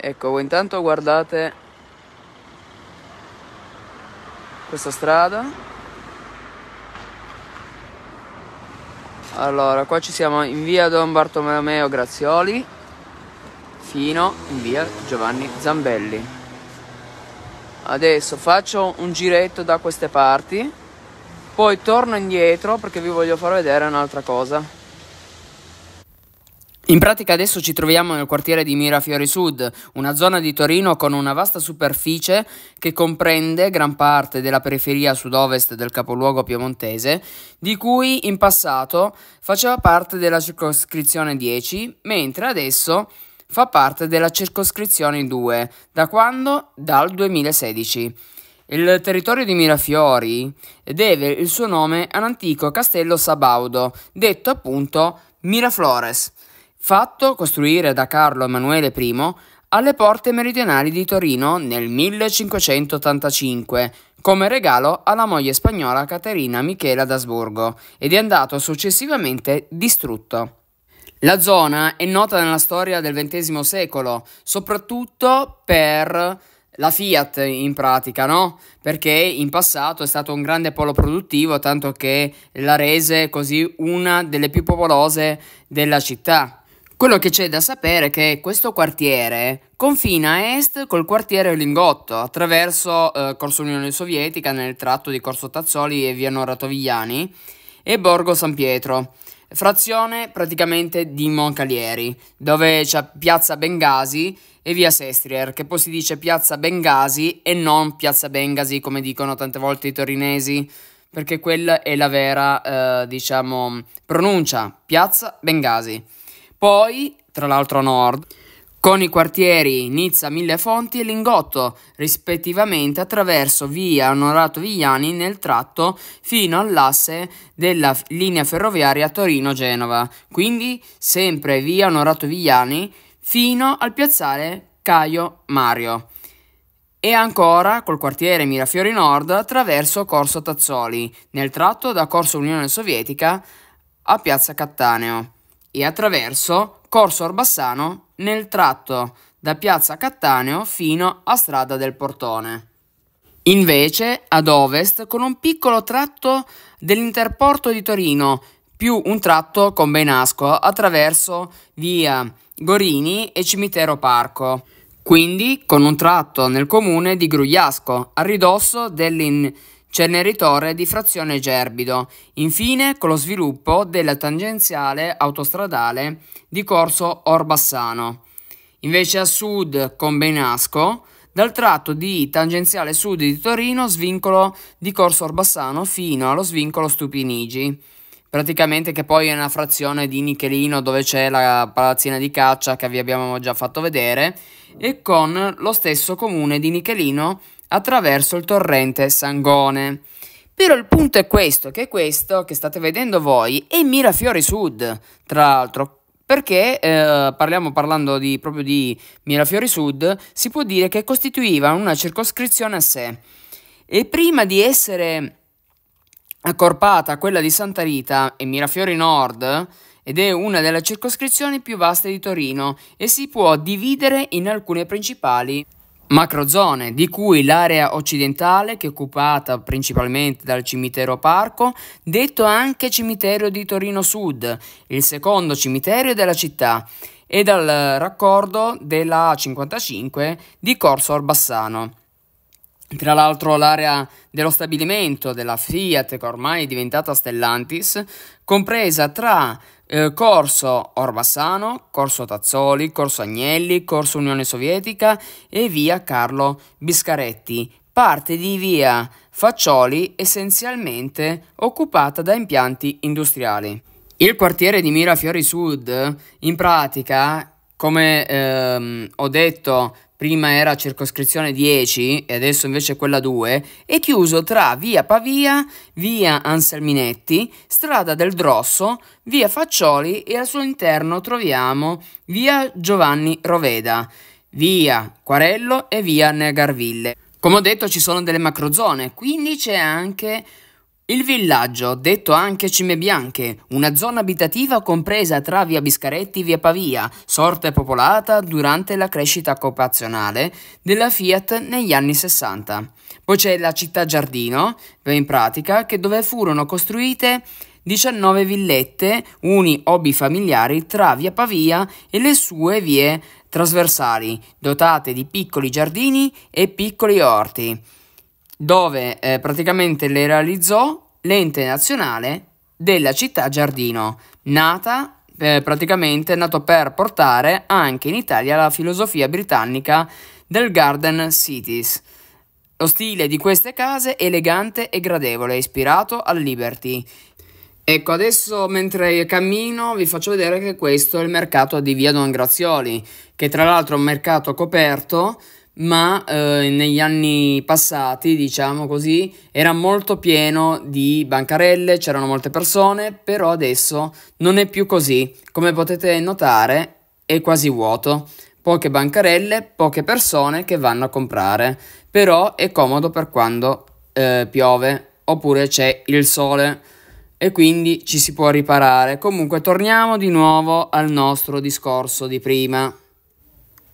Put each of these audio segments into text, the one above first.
ecco intanto guardate questa strada allora qua ci siamo in via Don Bartolomeo Grazioli fino in via Giovanni Zambelli adesso faccio un giretto da queste parti poi torno indietro perché vi voglio far vedere un'altra cosa in pratica adesso ci troviamo nel quartiere di Mirafiori Sud, una zona di Torino con una vasta superficie che comprende gran parte della periferia sud-ovest del capoluogo piemontese, di cui in passato faceva parte della circoscrizione 10, mentre adesso fa parte della circoscrizione 2, da quando? Dal 2016. Il territorio di Mirafiori deve il suo nome all'antico castello Sabaudo, detto appunto Miraflores fatto costruire da Carlo Emanuele I alle porte meridionali di Torino nel 1585 come regalo alla moglie spagnola Caterina Michela d'Asburgo ed è andato successivamente distrutto. La zona è nota nella storia del XX secolo, soprattutto per la Fiat in pratica, no? Perché in passato è stato un grande polo produttivo, tanto che la rese così una delle più popolose della città. Quello che c'è da sapere è che questo quartiere confina a est col quartiere Lingotto attraverso eh, Corso Unione Sovietica nel tratto di Corso Tazzoli e via Noratovigliani e Borgo San Pietro, frazione praticamente di Moncalieri, dove c'è piazza Bengasi e via Sestrier, che poi si dice piazza Bengasi e non piazza Bengasi come dicono tante volte i torinesi perché quella è la vera, eh, diciamo, pronuncia, piazza Bengasi. Poi, tra l'altro a nord, con i quartieri Nizza, Millefonti e Lingotto, rispettivamente attraverso via Onorato Vigliani nel tratto fino all'asse della linea ferroviaria Torino-Genova, quindi sempre via Onorato Vigliani fino al piazzale Caio Mario. E ancora col quartiere Mirafiori Nord attraverso Corso Tazzoli, nel tratto da Corso Unione Sovietica a Piazza Cattaneo e attraverso Corso Orbassano nel tratto da Piazza Cattaneo fino a Strada del Portone. Invece, ad ovest, con un piccolo tratto dell'interporto di Torino, più un tratto con Benasco attraverso via Gorini e Cimitero Parco, quindi con un tratto nel comune di Grugliasco, a ridosso dell'interporto Ceneritore di frazione Gerbido, infine con lo sviluppo della tangenziale autostradale di Corso Orbassano. Invece a sud con Benasco, dal tratto di tangenziale sud di Torino, svincolo di Corso Orbassano fino allo svincolo Stupinigi. Praticamente che poi è una frazione di Nichelino dove c'è la palazzina di caccia che vi abbiamo già fatto vedere e con lo stesso comune di Nichelino attraverso il torrente Sangone. Però il punto è questo, che questo che state vedendo voi è Mirafiori Sud, tra l'altro, perché eh, parliamo parlando di, proprio di Mirafiori Sud, si può dire che costituiva una circoscrizione a sé. E prima di essere accorpata a quella di Santa Rita e Mirafiori Nord, ed è una delle circoscrizioni più vaste di Torino, e si può dividere in alcune principali macrozone, di cui l'area occidentale, che è occupata principalmente dal cimitero Parco, detto anche cimitero di Torino Sud, il secondo cimitero della città, e dal raccordo della A55 di Corso Orbassano. Tra l'altro l'area dello stabilimento della Fiat, che ormai è diventata Stellantis, compresa tra eh, corso Orbassano, Corso Tazzoli, Corso Agnelli, Corso Unione Sovietica e via Carlo Biscaretti. Parte di via Faccioli essenzialmente occupata da impianti industriali. Il quartiere di Mirafiori Sud in pratica come ehm, ho detto, prima era circoscrizione 10 e adesso invece quella 2, è chiuso tra via Pavia, via Anselminetti, strada del Drosso, via Faccioli e al suo interno troviamo via Giovanni Roveda, via Quarello e via Negarville. Come ho detto ci sono delle macrozone, quindi c'è anche il villaggio, detto anche Cime Bianche, una zona abitativa compresa tra via Biscaretti e via Pavia, sorta e popolata durante la crescita occupazionale della Fiat negli anni 60. Poi c'è la città giardino, in pratica, che dove furono costruite 19 villette, uni o bifamiliari, tra via Pavia e le sue vie trasversali, dotate di piccoli giardini e piccoli orti dove eh, praticamente le realizzò l'ente nazionale della città giardino, nata eh, praticamente nato per portare anche in Italia la filosofia britannica del Garden Cities. Lo stile di queste case elegante e gradevole, ispirato al Liberty. Ecco, adesso mentre cammino vi faccio vedere che questo è il mercato di Via Don Grazioli, che tra l'altro è un mercato coperto ma eh, negli anni passati, diciamo così, era molto pieno di bancarelle, c'erano molte persone, però adesso non è più così. Come potete notare, è quasi vuoto. Poche bancarelle, poche persone che vanno a comprare, però è comodo per quando eh, piove oppure c'è il sole e quindi ci si può riparare. Comunque torniamo di nuovo al nostro discorso di prima.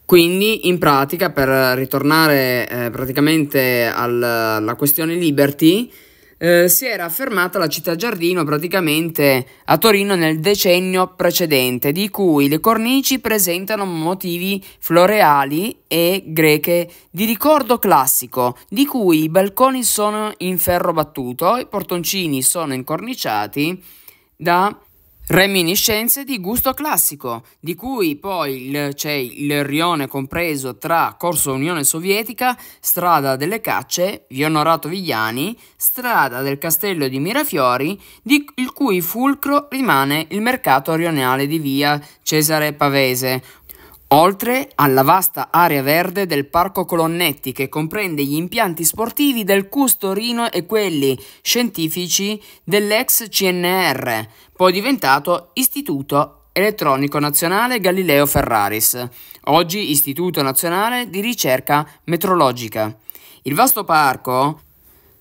Quindi in pratica per ritornare eh, praticamente al, alla questione Liberty, eh, si era affermata la città giardino praticamente a Torino nel decennio precedente, di cui le cornici presentano motivi floreali e greche di ricordo classico, di cui i balconi sono in ferro battuto, i portoncini sono incorniciati da Reminiscenze di gusto classico, di cui poi c'è il rione compreso tra Corso Unione Sovietica, Strada delle Cacce, Via Onorato Vigliani, Strada del Castello di Mirafiori, di, il cui fulcro rimane il mercato rionale di Via Cesare Pavese, oltre alla vasta area verde del Parco Colonnetti che comprende gli impianti sportivi del CUS Torino e quelli scientifici dell'ex CNR, poi diventato Istituto Elettronico Nazionale Galileo Ferraris, oggi Istituto Nazionale di Ricerca Metrologica. Il vasto parco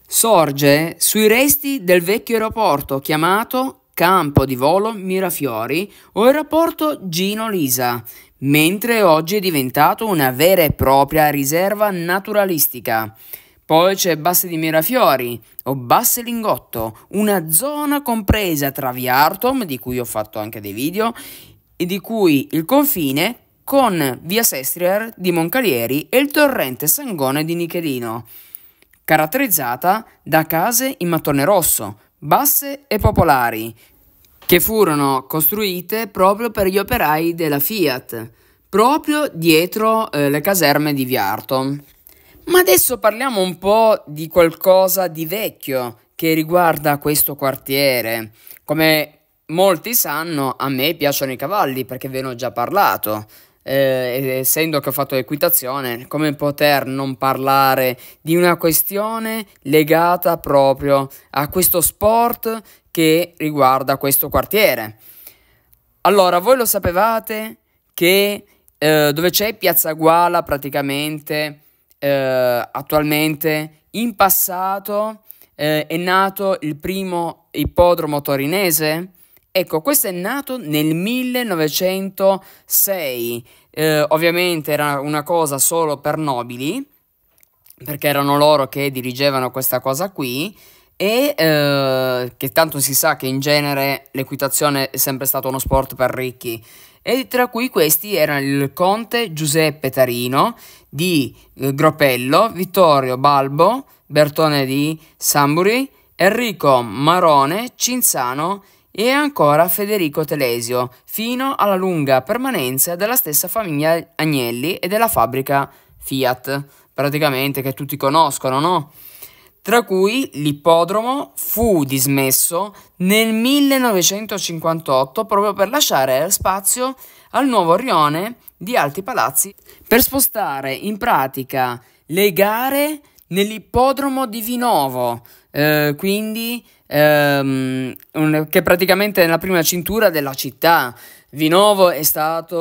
sorge sui resti del vecchio aeroporto chiamato Campo di Volo Mirafiori o aeroporto Gino Lisa, mentre oggi è diventato una vera e propria riserva naturalistica. Poi c'è Basse di Mirafiori o Basse Lingotto, una zona compresa tra Via Artom, di cui ho fatto anche dei video, e di cui il confine con Via Sestrier di Moncalieri e il torrente Sangone di Nichelino, caratterizzata da case in mattone rosso, basse e popolari, che furono costruite proprio per gli operai della Fiat, proprio dietro eh, le caserme di Viarto. Ma adesso parliamo un po' di qualcosa di vecchio che riguarda questo quartiere. Come molti sanno, a me piacciono i cavalli perché ve ne ho già parlato eh, essendo che ho fatto equitazione, come poter non parlare di una questione legata proprio a questo sport che riguarda questo quartiere. Allora, voi lo sapevate che eh, dove c'è Piazza Guala praticamente eh, attualmente, in passato eh, è nato il primo ippodromo torinese? Ecco, questo è nato nel 1906, eh, ovviamente era una cosa solo per nobili, perché erano loro che dirigevano questa cosa qui, e eh, che tanto si sa che in genere l'equitazione è sempre stato uno sport per ricchi. E tra cui questi erano il conte Giuseppe Tarino di eh, Groppello, Vittorio Balbo, Bertone di Samburi, Enrico Marone, Cinzano e ancora Federico Telesio, fino alla lunga permanenza della stessa famiglia Agnelli e della fabbrica Fiat, praticamente che tutti conoscono, no? Tra cui l'ippodromo fu dismesso nel 1958 proprio per lasciare spazio al nuovo rione di Alti Palazzi per spostare in pratica le gare nell'ippodromo di Vinovo, eh, quindi ehm, un, che praticamente è la prima cintura della città. Vinovo è stato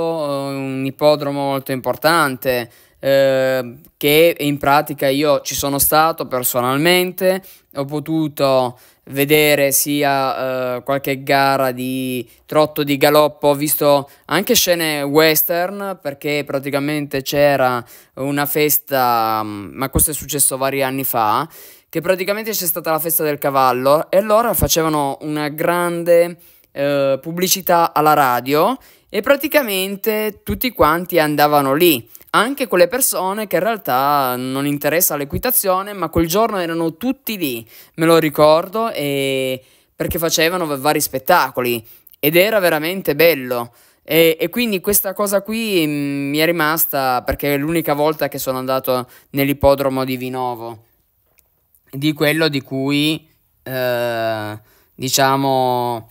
eh, un ippodromo molto importante eh, che in pratica io ci sono stato personalmente, ho potuto vedere sia eh, qualche gara di trotto di galoppo, ho visto anche scene western perché praticamente c'era una festa, mm, ma questo è successo vari anni fa, che praticamente c'è stata la festa del cavallo e loro facevano una grande eh, pubblicità alla radio e praticamente tutti quanti andavano lì, anche quelle persone che in realtà non interessa l'equitazione, ma quel giorno erano tutti lì, me lo ricordo, e perché facevano vari spettacoli ed era veramente bello. E, e, quindi questa cosa qui mm, mi è rimasta perché è l'unica volta che sono andato nell'ippodromo di Vinovo di quello di cui eh, diciamo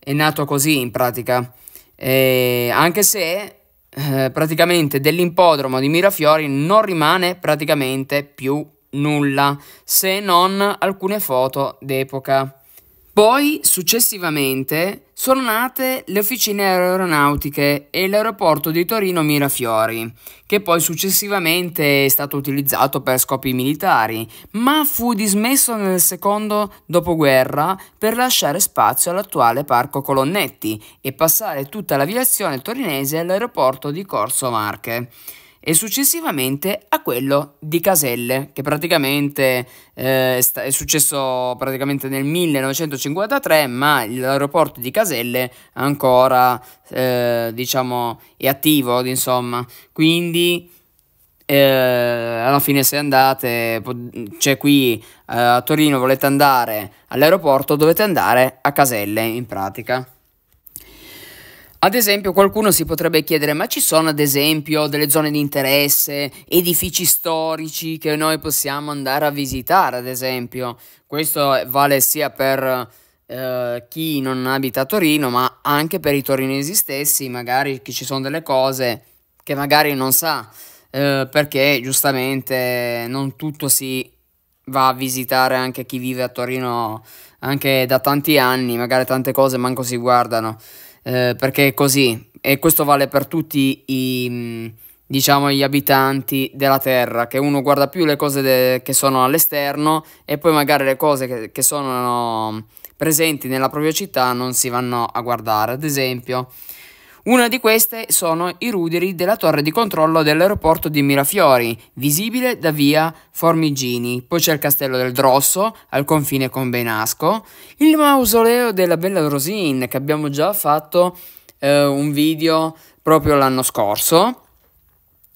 è nato così in pratica. E anche se eh, praticamente dell'impodromo di Mirafiori non rimane praticamente più nulla se non alcune foto d'epoca. Poi, successivamente, sono nate le officine aeronautiche e l'aeroporto di Torino Mirafiori, che poi successivamente è stato utilizzato per scopi militari, ma fu dismesso nel secondo dopoguerra per lasciare spazio all'attuale Parco Colonnetti e passare tutta l'aviazione torinese all'aeroporto di Corso Marche e successivamente a quello di Caselle, che praticamente eh, è successo praticamente nel 1953, ma l'aeroporto di Caselle ancora eh, diciamo, è attivo, insomma. Quindi eh, alla fine se andate, cioè qui eh, a Torino volete andare all'aeroporto, dovete andare a Caselle in pratica. Ad esempio, qualcuno si potrebbe chiedere: ma ci sono, ad esempio, delle zone di interesse, edifici storici che noi possiamo andare a visitare, ad esempio? Questo vale sia per eh, chi non abita a Torino, ma anche per i torinesi stessi, magari che ci sono delle cose che magari non sa, eh, perché giustamente non tutto si va a visitare anche chi vive a Torino anche da tanti anni, magari tante cose manco si guardano. Eh, perché è così e questo vale per tutti i, mm, diciamo, gli abitanti della Terra, che uno guarda più le cose che sono all'esterno e poi magari le cose che, che sono presenti nella propria città non si vanno a guardare. Ad esempio, una di queste sono i ruderi della torre di controllo dell'aeroporto di Mirafiori, visibile da via Formigini. Poi c'è il castello del Drosso, al confine con Benasco. Il mausoleo della Bella Rosin, che abbiamo già fatto eh, un video proprio l'anno scorso.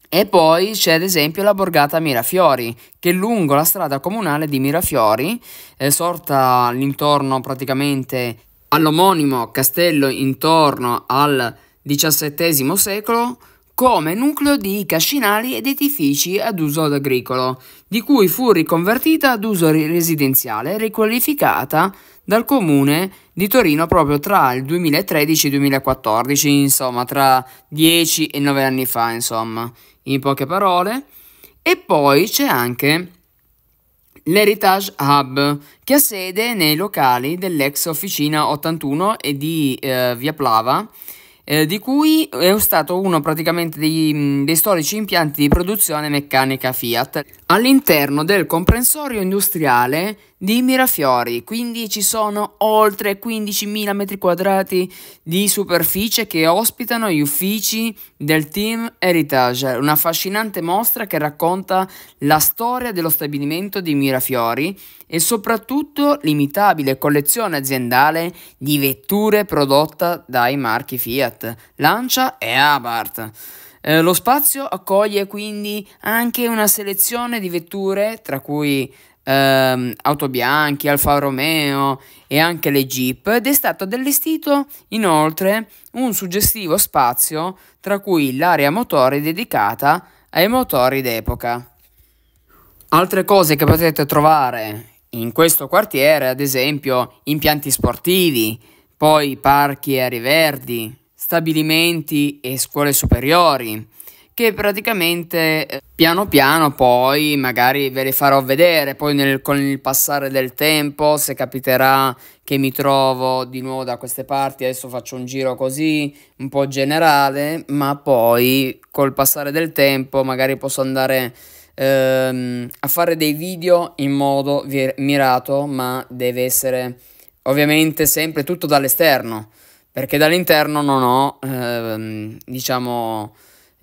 E poi c'è ad esempio la borgata Mirafiori, che lungo la strada comunale di Mirafiori, eh, sorta all'intorno praticamente all'omonimo castello intorno al XVII secolo come nucleo di cascinali ed edifici ad uso agricolo, di cui fu riconvertita ad uso residenziale e riqualificata dal comune di Torino proprio tra il 2013 e il 2014, insomma tra 10 e 9 anni fa, insomma, in poche parole. E poi c'è anche l'Heritage Hub, che ha sede nei locali dell'ex Officina 81 e di eh, Via Plava, eh, di cui è stato uno praticamente dei, mm, dei storici impianti di produzione meccanica Fiat. All'interno del comprensorio industriale di Mirafiori, quindi ci sono oltre 15.000 metri quadrati di superficie che ospitano gli uffici del team Heritage, una affascinante mostra che racconta la storia dello stabilimento di Mirafiori e soprattutto l'imitabile collezione aziendale di vetture prodotta dai marchi Fiat, Lancia e Abarth. Eh, lo spazio accoglie quindi anche una selezione di vetture, tra cui ehm, auto bianchi, Alfa Romeo e anche le Jeep ed è stato allestito inoltre un suggestivo spazio tra cui l'area motori dedicata ai motori d'epoca. Altre cose che potete trovare in questo quartiere, ad esempio, impianti sportivi, poi parchi e aree verdi, stabilimenti e scuole superiori, che praticamente eh, piano piano poi magari ve le farò vedere, poi nel, con il passare del tempo se capiterà che mi trovo di nuovo da queste parti, adesso faccio un giro così un po' generale, ma poi col passare del tempo magari posso andare ehm, a fare dei video in modo mirato, ma deve essere ovviamente sempre tutto dall'esterno, perché dall'interno non ho ehm, diciamo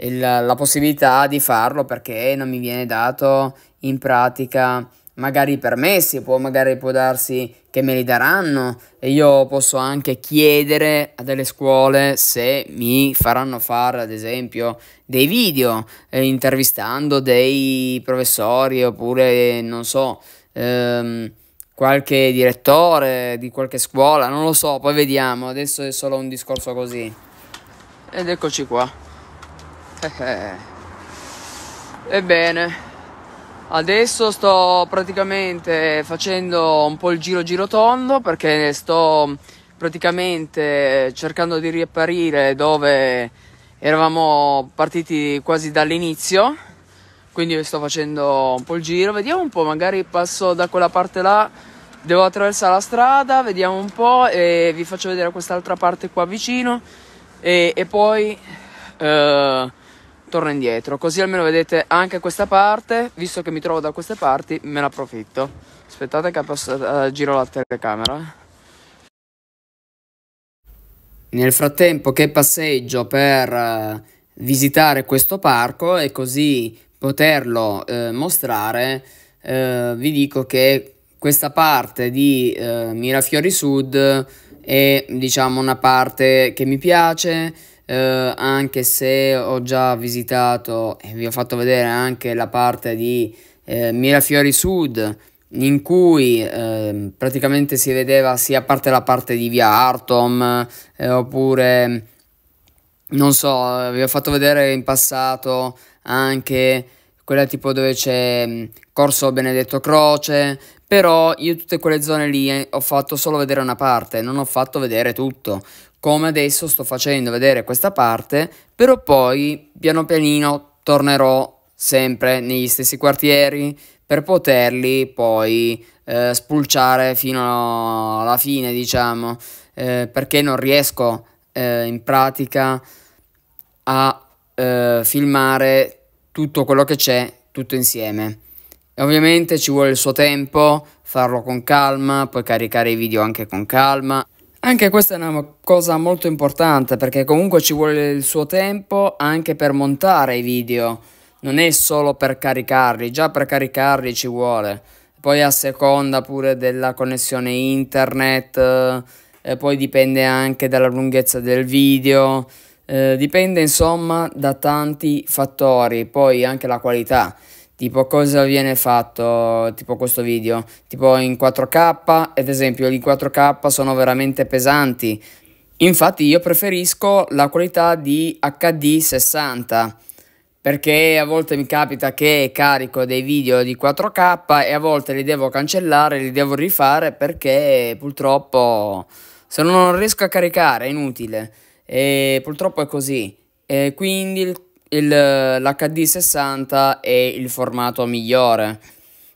il, la possibilità di farlo perché non mi viene dato in pratica magari i permessi, può, magari può darsi che me li daranno e io posso anche chiedere a delle scuole se mi faranno fare ad esempio dei video eh, intervistando dei professori oppure non so ehm, qualche direttore di qualche scuola, non lo so, poi vediamo, adesso è solo un discorso così. Ed eccoci qua. Eh, eh. Ebbene, adesso sto praticamente facendo un po' il giro giro tondo perché sto praticamente cercando di riapparire dove eravamo partiti quasi dall'inizio. Quindi sto facendo un po' il giro, vediamo un po', magari passo da quella parte là, devo attraversare la strada, vediamo un po' e vi faccio vedere quest'altra parte qua vicino e, e poi... Eh, torno indietro così almeno vedete anche questa parte visto che mi trovo da queste parti me ne approfitto aspettate che passo, eh, giro la telecamera nel frattempo che passeggio per eh, visitare questo parco e così poterlo eh, mostrare eh, vi dico che questa parte di eh, Mirafiori Sud è diciamo una parte che mi piace eh, anche se ho già visitato e vi ho fatto vedere anche la parte di eh, Mirafiori Sud in cui eh, praticamente si vedeva sia parte la parte di via Artom eh, oppure non so, eh, vi ho fatto vedere in passato anche quella tipo dove c'è mm, Corso Benedetto Croce, però io tutte quelle zone lì eh, ho fatto solo vedere una parte, non ho fatto vedere tutto come adesso sto facendo vedere questa parte, però poi piano pianino tornerò sempre negli stessi quartieri per poterli poi eh, spulciare fino alla fine, diciamo, eh, perché non riesco eh, in pratica a eh, filmare tutto quello che c'è tutto insieme. E ovviamente ci vuole il suo tempo, farlo con calma, poi caricare i video anche con calma. Anche questa è una cosa molto importante perché comunque ci vuole il suo tempo anche per montare i video, non è solo per caricarli, già per caricarli ci vuole. Poi a seconda pure della connessione internet, eh, poi dipende anche dalla lunghezza del video, eh, dipende insomma da tanti fattori, poi anche la qualità tipo cosa viene fatto tipo questo video tipo in 4k ed esempio gli 4k sono veramente pesanti infatti io preferisco la qualità di HD 60 perché a volte mi capita che carico dei video di 4K e a volte li devo cancellare, li devo rifare perché purtroppo se non riesco a caricare è inutile e purtroppo è così e quindi il il, l'HD60 è il formato migliore.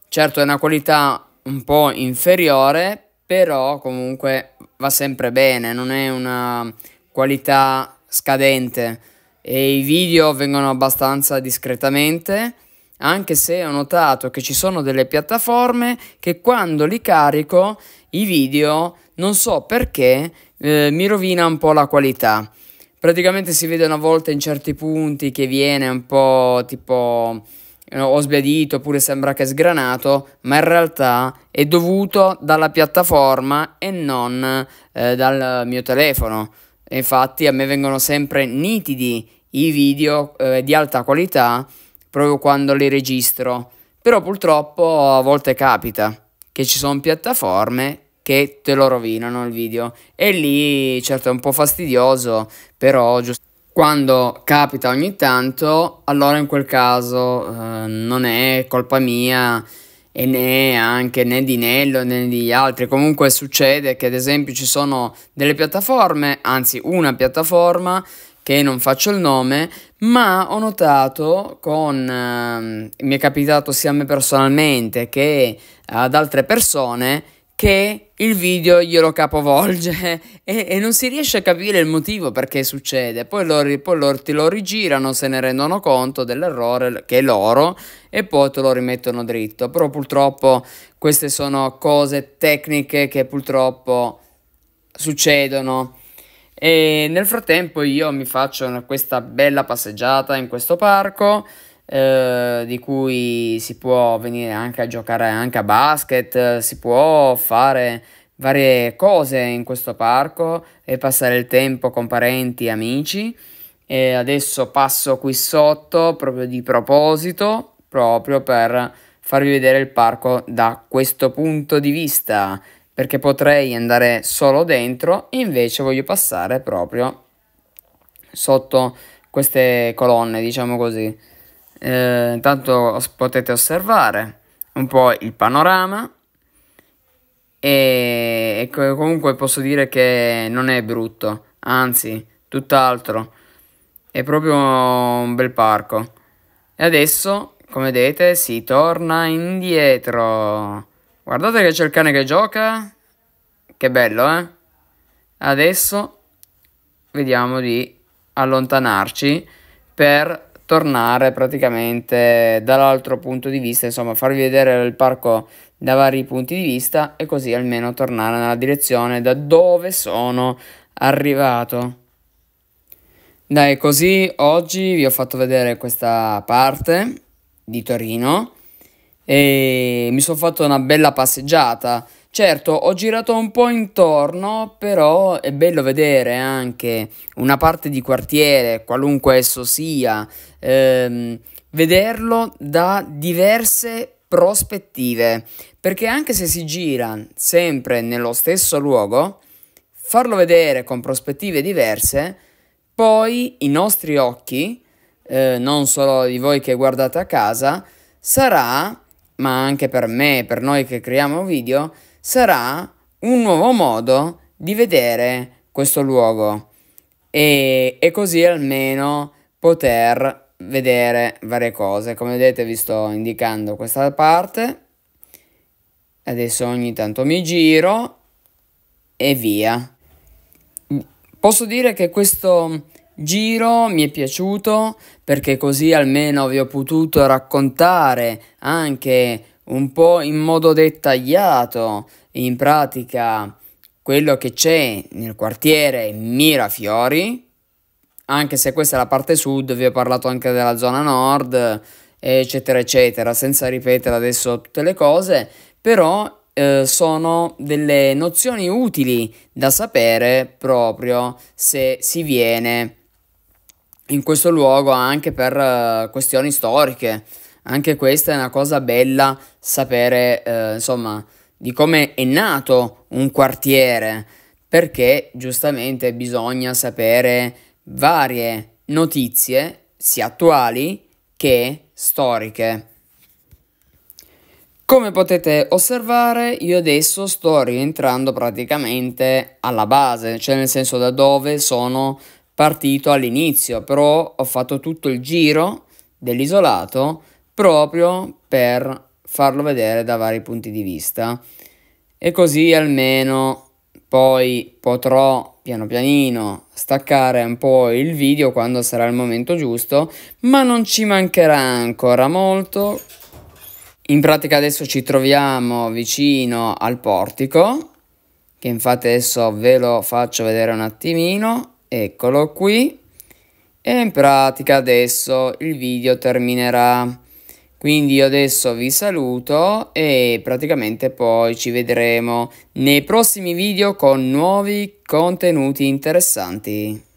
Certo è una qualità un po' inferiore, però comunque va sempre bene, non è una qualità scadente e i video vengono abbastanza discretamente, anche se ho notato che ci sono delle piattaforme che quando li carico i video non so perché eh, mi rovina un po' la qualità praticamente si vede una volta in certi punti che viene un po' tipo ho eh, sbiadito oppure sembra che è sgranato, ma in realtà è dovuto dalla piattaforma e non eh, dal mio telefono. E infatti a me vengono sempre nitidi i video eh, di alta qualità proprio quando li registro. Però purtroppo a volte capita che ci sono piattaforme che te lo rovinano il video. E lì, certo, è un po' fastidioso, però giusto. Quando capita ogni tanto, allora in quel caso eh, non è colpa mia e né anche né di Nello né di altri. Comunque succede che ad esempio ci sono delle piattaforme, anzi una piattaforma che non faccio il nome, ma ho notato con eh, mi è capitato sia a me personalmente che ad altre persone che il video glielo capovolge e, e, non si riesce a capire il motivo perché succede. Poi, loro, poi loro ti lo rigirano, se ne rendono conto dell'errore che è loro e poi te lo rimettono dritto. Però purtroppo queste sono cose tecniche che purtroppo succedono. E nel frattempo io mi faccio questa bella passeggiata in questo parco eh, di cui si può venire anche a giocare anche a basket, si può fare varie cose in questo parco e passare il tempo con parenti e amici. E adesso passo qui sotto proprio di proposito, proprio per farvi vedere il parco da questo punto di vista, perché potrei andare solo dentro, invece voglio passare proprio sotto queste colonne, diciamo così eh, intanto potete osservare un po' il panorama e, e comunque posso dire che non è brutto, anzi tutt'altro, è proprio un bel parco. E adesso, come vedete, si torna indietro. Guardate che c'è il cane che gioca. Che bello, eh? Adesso vediamo di allontanarci per tornare praticamente dall'altro punto di vista, insomma farvi vedere il parco da vari punti di vista e così almeno tornare nella direzione da dove sono arrivato. Dai, così oggi vi ho fatto vedere questa parte di Torino e mi sono fatto una bella passeggiata. Certo, ho girato un po' intorno, però è bello vedere anche una parte di quartiere, qualunque esso sia, ehm, vederlo da diverse prospettive, perché anche se si gira sempre nello stesso luogo, farlo vedere con prospettive diverse, poi i nostri occhi, eh, non solo di voi che guardate a casa, sarà, ma anche per me, per noi che creiamo video, sarà un nuovo modo di vedere questo luogo e, e così almeno poter vedere varie cose. Come vedete vi sto indicando questa parte. Adesso ogni tanto mi giro e via. Posso dire che questo giro mi è piaciuto perché così almeno vi ho potuto raccontare anche un po' in modo dettagliato in pratica quello che c'è nel quartiere Mirafiori anche se questa è la parte sud, vi ho parlato anche della zona nord, eccetera, eccetera, senza ripetere adesso tutte le cose, però eh, sono delle nozioni utili da sapere proprio se si viene in questo luogo anche per eh, questioni storiche. Anche questa è una cosa bella sapere, eh, insomma, di come è nato un quartiere, perché giustamente bisogna sapere varie notizie, sia attuali che storiche. Come potete osservare, io adesso sto rientrando praticamente alla base, cioè nel senso da dove sono partito all'inizio, però ho fatto tutto il giro dell'isolato proprio per farlo vedere da vari punti di vista. E così almeno poi potrò piano pianino staccare un po' il video quando sarà il momento giusto, ma non ci mancherà ancora molto. In pratica adesso ci troviamo vicino al portico, che infatti adesso ve lo faccio vedere un attimino, eccolo qui, e in pratica adesso il video terminerà. Quindi io adesso vi saluto e praticamente poi ci vedremo nei prossimi video con nuovi contenuti interessanti.